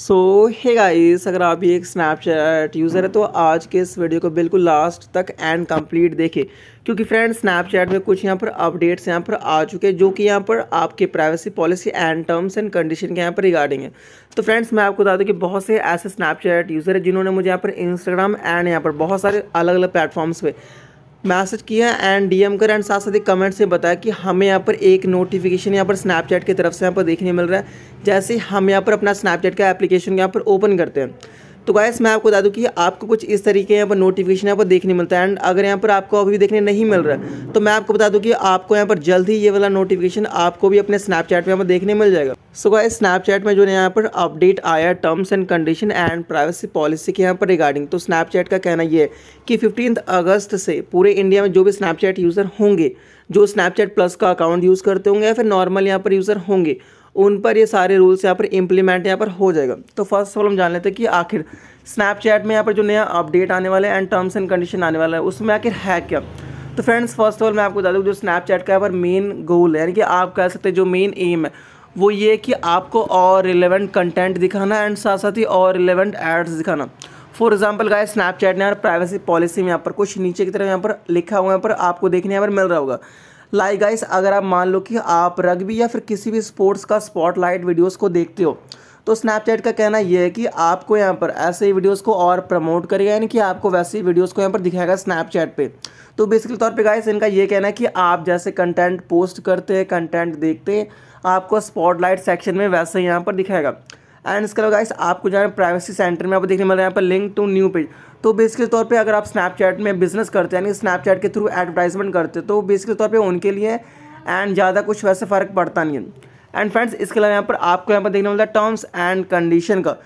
सो hey guys अगर आप भी एक स्नैपचैट यूज़र है तो आज के इस वीडियो को बिल्कुल लास्ट तक एंड कंप्लीट देखें क्योंकि फ्रेंड स्नैपचैट में कुछ यहाँ पर अपडेट्स यहाँ पर आ चुके हैं जो कि यहाँ पर आपके privacy policy and terms and condition के यहाँ पर रिगार्डिंग है तो फ्रेंड्स मैं आपको बता दूँ कि बहुत से ऐसे स्नैपचैट यूज़र है जिन्होंने मुझे यहाँ पर इंस्टाग्राम एंड यहाँ पर बहुत सारे अलग अलग प्लेटफॉर्म्स पर मैसेज किया एंड डीएम कर एंड साथ साथ एक कमेंट से बताया कि हमें यहाँ पर एक नोटिफिकेशन यहाँ पर स्नैपचैट की तरफ से यहाँ पर देखने मिल रहा है जैसे हम यहाँ पर अपना स्नैपचैट का एप्लीकेशन यहाँ पर ओपन करते हैं तो गायस मैं आपको बता दूँ कि आपको कुछ इस तरीके यहाँ पर नोटिफिकेशन यहाँ पर देखने मिलता है एंड अगर यहाँ पर आपको अभी देखने नहीं मिल रहा है तो मैं आपको बता दूँ कि आपको यहाँ पर जल्द ही ये वाला नोटिफिकेशन आपको भी अपने स्नैपचैट में यहाँ पर देखने मिल जाएगा सो गाय स्नैपचैट में जो है यहाँ पर अपडेट आया terms and condition and privacy policy के यहाँ पर रिगार्डिंग तो स्नैपचैट का कहना ये है कि फिफ्टीन अगस्त से पूरे इंडिया में जो भी स्नैपचैट यूज़र होंगे जो स्नैपचैट प्लस का अकाउंट यूज़ करते होंगे या फिर नॉर्मल यहाँ पर यूज़र होंगे उन पर ये सारे रूल्स यहाँ पर इम्प्लीमेंट यहाँ पर हो जाएगा तो फर्स्ट ऑफ ऑल हम जान लेते हैं कि आखिर स्नैपचैट में यहाँ पर जो नया अपडेट आने वाला है एंड टर्म्स एंड कंडीशन आने वाला है उसमें आखिर है क्या तो फ्रेंड्स फर्स्ट ऑफ ऑल मैं आपको बता दूँ जो स्नैपचैट का यहाँ पर मेन गोल है यानी कि आप कह सकते हैं जो मेन एम है वो ये कि आपको और रिलेवेंट कंटेंट दिखाना एंड साथ साथ ही और रिलेवेंट एड्स दिखाना फॉर एग्जाम्पल गाय स्नैपचैट ने यार प्राइवेसी पॉलिसी में यहाँ पर कुछ नीचे की तरफ यहाँ पर लिखा हुआ यहाँ पर आपको देखने यहाँ पर मिल रहा होगा लाइक गाइस अगर आप मान लो कि आप रग्बी या फिर किसी भी स्पोर्ट्स का स्पॉटलाइट वीडियोस को देखते हो तो स्नैपचैट का कहना यह है कि आपको यहाँ पर ऐसे ही वीडियोज़ को और प्रमोट करेगा यानी कि आपको वैसे ही वीडियोज़ को यहाँ पर दिखाएगा स्नैपचैट पे तो बेसिकली तौर पे गाइस इनका ये कहना है कि आप जैसे कंटेंट पोस्ट करते हैं कंटेंट देखते हैं आपको स्पॉटलाइट सेक्शन में वैसे यहाँ पर दिखाएगा एंड इसके अलावा गाइस आपको जाना है प्राइवेसी सेंटर में आपको देखने मिल रहा है यहाँ पर लिंक टू न्यू पेज तो बेसिकली तौर पे अगर आप स्नैपचैट में बिजनेस करते हैं यानी स्नैपचैट के थ्रू एडवर्टाइजमेंट करते हैं तो बेसिकल तौर पे उनके लिए एंड ज़्यादा कुछ वैसे फ़र्क पड़ता नहीं है एंड फ्रेंड्स इसके अलावा यहाँ पर आपको यहाँ पर देखने मिलता है टर्म्स एंड कंडीशन का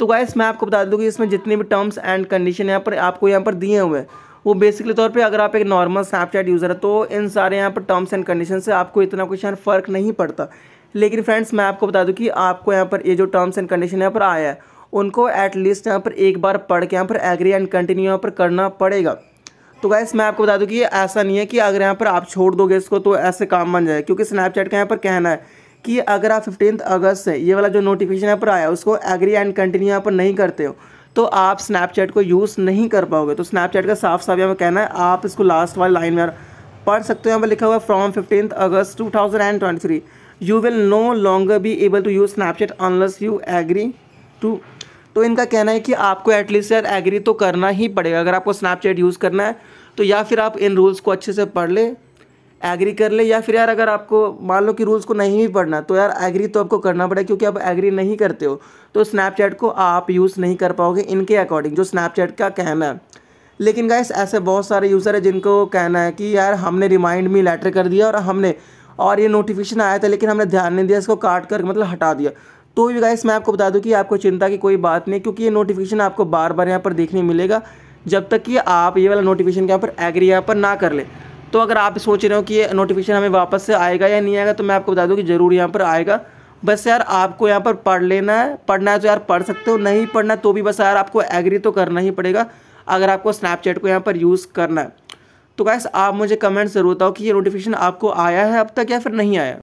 तो गाइस मैं आपको बता दूँ कि इसमें जितने भी टर्म्स एंड कंडीशन यहाँ पर आपको यहाँ पर दिए हुए हैं वो बेसिकली तौर पर अगर आप एक नॉर्मल स्नैपचैट यूज़र है तो इन सारे यहाँ पर टर्म्स एंड कंडीशन से आपको इतना कुछ यहाँ फ़र्क नहीं पड़ता लेकिन फ्रेंड्स मैं आपको बता दूं कि आपको यहाँ पर ये जो टर्म्स एंड कंडीशन यहाँ पर आया है उनको एटलीस्ट यहाँ पर एक बार पढ़ के यहाँ पर एग्री एंड कंटिन्यू यहाँ पर करना पड़ेगा तो गैस मैं आपको बता दूं कि ये ऐसा नहीं है कि अगर यहाँ पर आप छोड़ दोगे इसको तो ऐसे काम बन जाए क्योंकि स्नैपचैट का यहाँ पर कहना है कि अगर आप फिफ्टीन अगस्त से ये वाला जो नोटिफिकेशन यहाँ पर आया उसको एग्री एंड कंटिन्यू यहाँ पर नहीं करते हो तो आप स्नैपचैट को यूज़ नहीं कर पाओगे तो स्नैपचैट का साफ साफ यहाँ पर कहना है आप इसको लास्ट वाली लाइन में पढ़ सकते हो यहाँ पर लिखा हुआ from fifteen August two thousand and twenty three you will no longer be able to use Snapchat unless you agree to तो इनका कहना है कि आपको एटलीस्ट यार एग्री तो करना ही पड़ेगा अगर आपको स्नैपचैट यूज़ करना है तो या फिर आप इन रूल्स को अच्छे से पढ़ ले एग्री कर ले या फिर यार अगर आपको मान लो कि रूल्स को नहीं भी पढ़ना तो यार एग्री तो आपको करना पड़ेगा क्योंकि आप एग्री नहीं करते हो तो स्नैपचैट को आप यूज़ नहीं कर पाओगे इनके अकॉर्डिंग जो स्नैपचैट का कहना है लेकिन गाइस ऐसे बहुत सारे यूज़र हैं जिनको कहना है कि यार हमने रिमाइंड मी लेटर कर दिया और हमने और ये नोटिफिकेशन आया था लेकिन हमने ध्यान नहीं दिया इसको काट कर मतलब हटा दिया तो भी गाइस मैं आपको बता दूं कि आपको चिंता की कोई बात नहीं क्योंकि ये नोटिफिकेशन आपको बार बार यहाँ पर देखने मिलेगा जब तक कि आप ये वाला नोटिफिकेशन यहाँ पर एग्री यहाँ पर ना कर लें तो अगर आप सोच रहे हो कि ये नोटिफिकेशन हमें वापस से आएगा या नहीं आएगा तो मैं आपको बता दूँ कि ज़रूर यहाँ पर आएगा बस यार आपको यहाँ पर पढ़ लेना है पढ़ना है तो यार पढ़ सकते हो नहीं पढ़ना तो भी बस यार आपको एग्री तो करना ही पड़ेगा अगर आपको स्नैपचैट को यहाँ पर यूज़ करना है तो गैस आप मुझे कमेंट ज़रूर बताओ कि ये नोटिफिकेशन आपको आया है अब तक या फिर नहीं आया